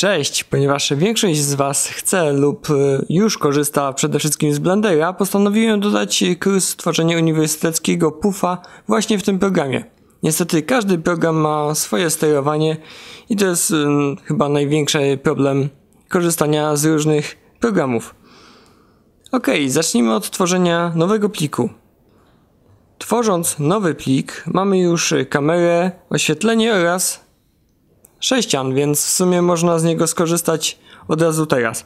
Cześć, ponieważ większość z Was chce lub e, już korzysta przede wszystkim z Blendera, postanowiłem dodać kurs tworzenia uniwersyteckiego PUFA właśnie w tym programie. Niestety każdy program ma swoje sterowanie i to jest mm, chyba największy problem korzystania z różnych programów. Ok, zacznijmy od tworzenia nowego pliku. Tworząc nowy plik mamy już kamerę, oświetlenie oraz sześcian, więc w sumie można z niego skorzystać od razu teraz.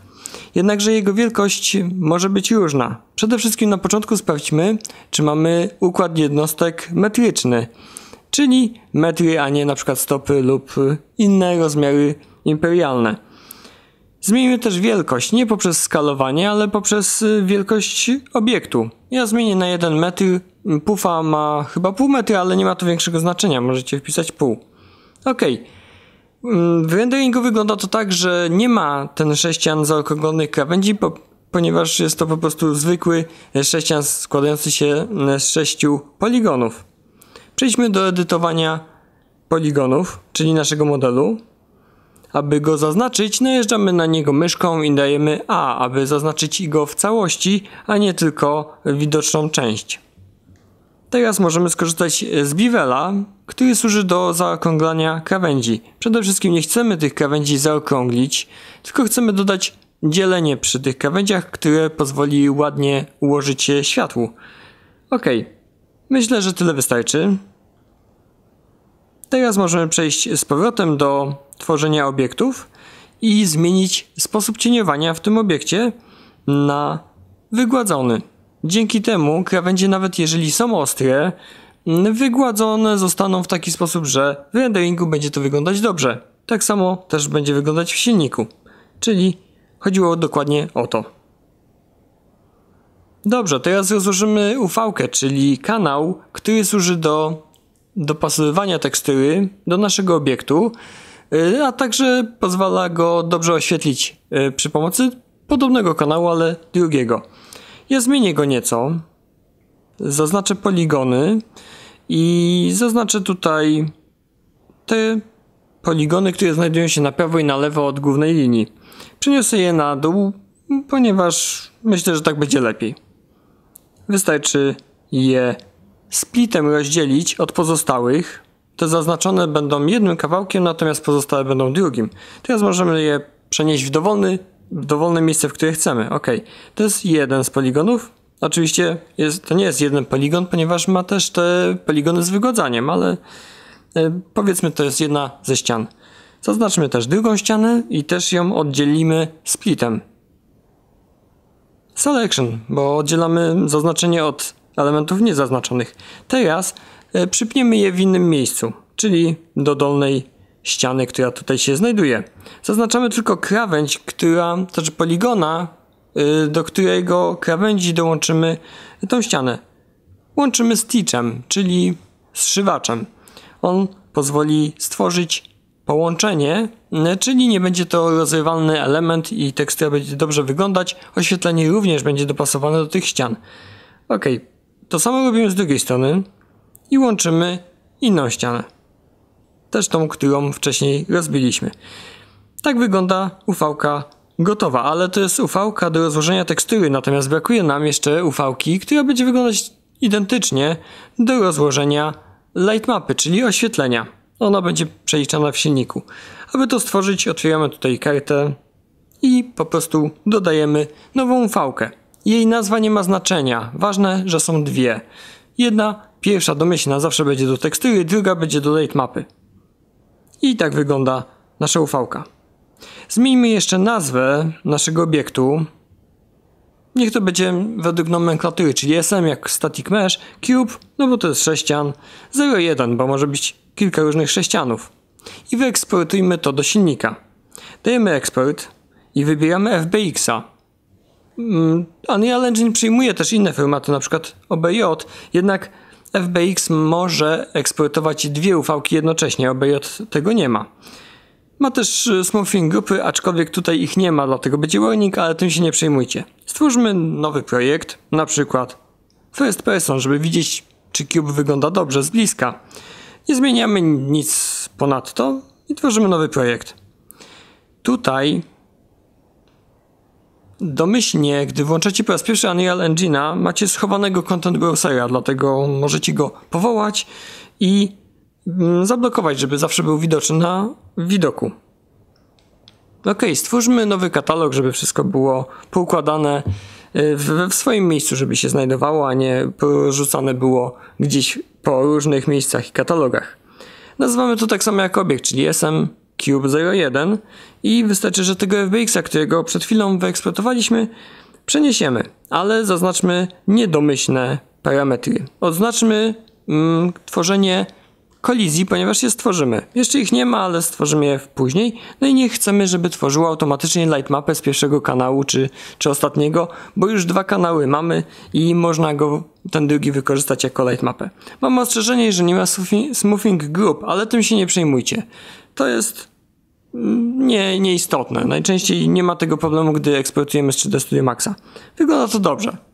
Jednakże jego wielkość może być różna. Przede wszystkim na początku sprawdźmy, czy mamy układ jednostek metryczny, czyli metry, a nie np. stopy lub inne rozmiary imperialne. Zmienimy też wielkość, nie poprzez skalowanie, ale poprzez wielkość obiektu. Ja zmienię na 1 metr, pufa ma chyba pół metra, ale nie ma to większego znaczenia, możecie wpisać pół. Okej. Okay. W mm, renderingu wygląda to tak, że nie ma ten sześcian zaokrąglonych krawędzi, ponieważ jest to po prostu zwykły sześcian składający się z sześciu poligonów. Przejdźmy do edytowania poligonów, czyli naszego modelu. Aby go zaznaczyć, najeżdżamy na niego myszką i dajemy A, aby zaznaczyć go w całości, a nie tylko widoczną część. Teraz możemy skorzystać e, z biwela, który służy do zaokrąglania krawędzi. Przede wszystkim nie chcemy tych krawędzi zaokrąglić, tylko chcemy dodać dzielenie przy tych krawędziach, które pozwoli ładnie ułożyć je światłu. Ok, myślę, że tyle wystarczy. Teraz możemy przejść z powrotem do tworzenia obiektów i zmienić sposób cieniowania w tym obiekcie na wygładzony. Dzięki temu krawędzie nawet jeżeli są ostre, mm, wygładzone zostaną w taki sposób, że w renderingu będzie to wyglądać dobrze. Tak samo też będzie wyglądać w silniku. Czyli chodziło dokładnie o to. Dobrze, teraz rozłożymy uv czyli kanał, który służy do dopasowywania tekstury do naszego obiektu, y, a także pozwala go dobrze oświetlić y, przy pomocy podobnego kanału, ale drugiego. Ja zmienię go nieco. Zaznaczę poligony i zaznaczę tutaj te poligony, które znajdują się na prawo i na lewo od głównej linii. Przeniosę je na dół, ponieważ myślę, że tak będzie lepiej. Wystarczy je splitem rozdzielić od pozostałych. Te zaznaczone będą jednym kawałkiem, natomiast pozostałe będą drugim. Teraz możemy je przenieść w dowolny dowolne miejsce, w które chcemy. Ok, to jest jeden z poligonów. Oczywiście jest, to nie jest jeden poligon, ponieważ ma też te poligony z wygodzaniem, ale e, powiedzmy to jest jedna ze ścian. Zaznaczmy też drugą ścianę i też ją oddzielimy splitem. Selection, bo oddzielamy zaznaczenie od elementów niezaznaczonych. Teraz e, przypniemy je w innym miejscu, czyli do dolnej ściany, która tutaj się znajduje. Zaznaczamy tylko krawędź, która, to znaczy poligona, y, do którego krawędzi dołączymy tą ścianę. Łączymy stitchem, czyli zszywaczem. On pozwoli stworzyć połączenie, y, czyli nie będzie to rozrywalny element i tekstura będzie dobrze wyglądać. Oświetlenie również będzie dopasowane do tych ścian. Ok, to samo robimy z drugiej strony i łączymy inną ścianę też tą, którą wcześniej rozbiliśmy. Tak wygląda ufałka gotowa, ale to jest ufałka do rozłożenia tekstury, natomiast brakuje nam jeszcze ufałki, która będzie wyglądać identycznie do rozłożenia lightmapy, czyli oświetlenia. Ona będzie przeliczana w silniku. Aby to stworzyć, otwieramy tutaj kartę i po prostu dodajemy nową ufałkę. Jej nazwa nie ma znaczenia. Ważne, że są dwie. Jedna, pierwsza domyślna zawsze będzie do tekstury, druga będzie do lightmapy. I tak wygląda nasza ufałka. Zmieńmy jeszcze nazwę naszego obiektu. Niech to będzie według nomenklatury, czyli SM jak static mesh, cube, no bo to jest sześcian, 01, bo może być kilka różnych sześcianów. I wyeksportujmy to do silnika. Dajemy eksport i wybieramy FBX-a. Mm, Unreal Engine przyjmuje też inne formaty, na przykład OBJ, jednak FBX może eksploatować dwie UV-ki jednocześnie, OBJ tego nie ma. Ma też y, smoothing grupy, aczkolwiek tutaj ich nie ma, dlatego będzie warning, ale tym się nie przejmujcie. Stwórzmy nowy projekt, na przykład first person, żeby widzieć czy cube wygląda dobrze z bliska. Nie zmieniamy nic ponadto i tworzymy nowy projekt. Tutaj Domyślnie, gdy włączacie po raz pierwszy Unreal Engine'a, macie schowanego content browsera, dlatego możecie go powołać i mm, zablokować, żeby zawsze był widoczny na widoku. Ok, stwórzmy nowy katalog, żeby wszystko było poukładane y, w, w swoim miejscu, żeby się znajdowało, a nie porzucane było gdzieś po różnych miejscach i katalogach. Nazywamy to tak samo jak obiekt, czyli SM Cube01 i wystarczy, że tego FBX-a, którego przed chwilą wyeksportowaliśmy, przeniesiemy, ale zaznaczmy niedomyślne parametry. Odznaczmy mm, tworzenie kolizji, ponieważ je stworzymy. Jeszcze ich nie ma, ale stworzymy je później. No i nie chcemy, żeby tworzyło automatycznie lightmapę z pierwszego kanału czy, czy ostatniego, bo już dwa kanały mamy i można go ten drugi wykorzystać jako lightmapę. Mam ostrzeżenie, że nie ma smoothing group, ale tym się nie przejmujcie to jest mm, nie, nieistotne. Najczęściej nie ma tego problemu, gdy eksportujemy z 3D Studio Maxa. Wygląda to dobrze.